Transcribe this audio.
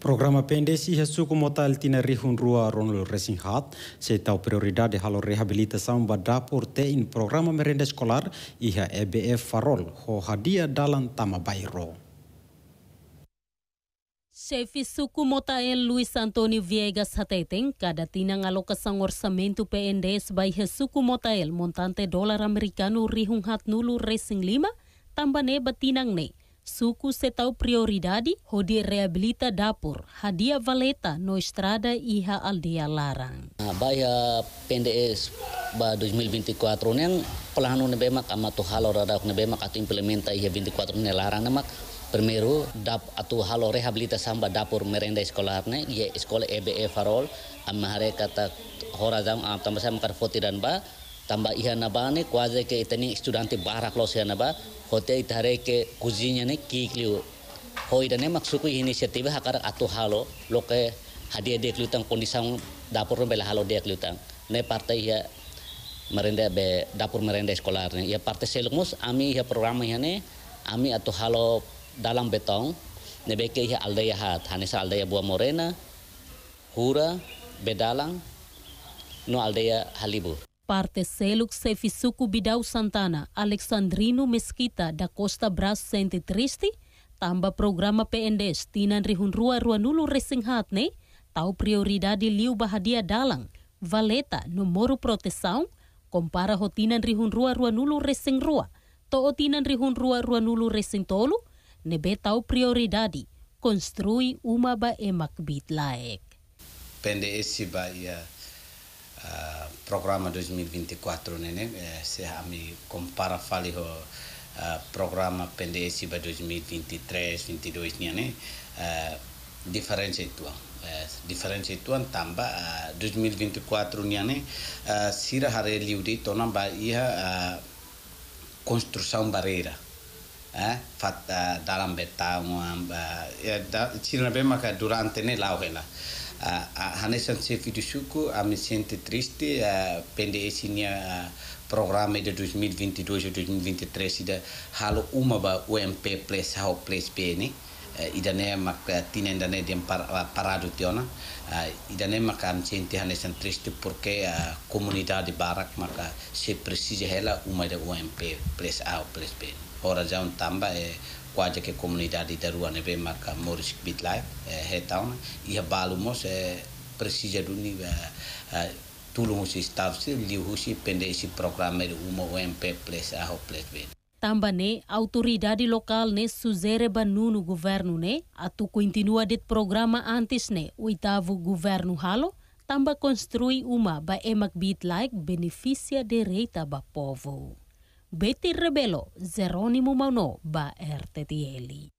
Programa PNDC hesuku Motal Tina Rihun Rua racing hat Seitau Prioridade Halo Reabilitação badapur te in Programa Merenda skolar Iha EBF Farol, Ho Hadia Dalan Tamabairo. Chefe Suku Motael Luis Antonio Viegas Hateten, tina tinang sang orsamento PNDS by Suku el montante dolar americano Rihun Hat Nulu Racing Lima, ne batinang ne suku setau prioridade, hodi reabilita dapur, hadia valeta no estrada iha aldeia larang. Nah, Baia PNDS e ba 2024 neng plano nebemak amatu halo radak nebemak atau implementa iha 24 ne larang nemak Primeiro, dap atau halo rehabilita samba dapur merenda sekolah ne, ye sekolah EBE e farol, amma hare kata horazam, tambah saya makar foti dan ba, Tambah iha naba ne kwaze ke itani studenti bahra klos ya naba hote itare ke kuzinya ne kikliu hoi maksuku inisiatif hakar atu halo loke hadiah dek lutang kondisang dapur bela halo dek lutang ne partai ya merenda be dapur merenda sekolah ne ya partai selukmus ami ya program ya ne ami atu halo dalam betong ne beke ya aldaya hat hanesa aldaya buah morena hura bedalang no aldaya halibur Parteseluk Sefisuku Bidau Santana, Alexandrino Mesquita da Costa Bras Sente Tristi, tamba programa PNDS tinan rihun rua rua nulu resinghatne, tau prioridade liu bahadia dalang, valeta no moro proteção, compara hotinan rihun rua rua nulu resing rua, to otinan rihun rua rua nulu resing tolu, nebe tau prioridade, construi uma ba emak bitlaek. si ba ia programa 2024 nene se ami compara fali ho programa pende ba 2023 2022 nene diferensi itu eh, diferensi itu tambah 2024 nene sira hare liudi tonam ba iha konstruksi barera eh, fatta eh, dalam betang, eh, ya, da, cina be maka durante ne lauhena a ah, Sansefi ah, do Suco, a ah, me sente triste, a pende esse minha programa de 2022 ou 2023 ida halo uma ba UMP plus hau plus PN ida ne mak tinen ida ne dem parado tiona ida ne mak am sente hane triste porque a comunidade barak mak se precisa ela uma da UMP plus hau plus PN ora já um tamba é eh, kwaja ke é comunidade rua neve, né? maka Morris Bitlai he é né? e ia balumos é, precisa do nível tulung si e si lihusi pende esse programa de uma OMP plus a hoples bem Tambane, né? autoridade local ne suzere banu no governo ne, atu continua dit programa antes ne, oitavo governo halo, tamba construi uma ba emak bit like beneficia direita ba povo. Betty Rebelo, Zeronimo Mauno, ba RTTL.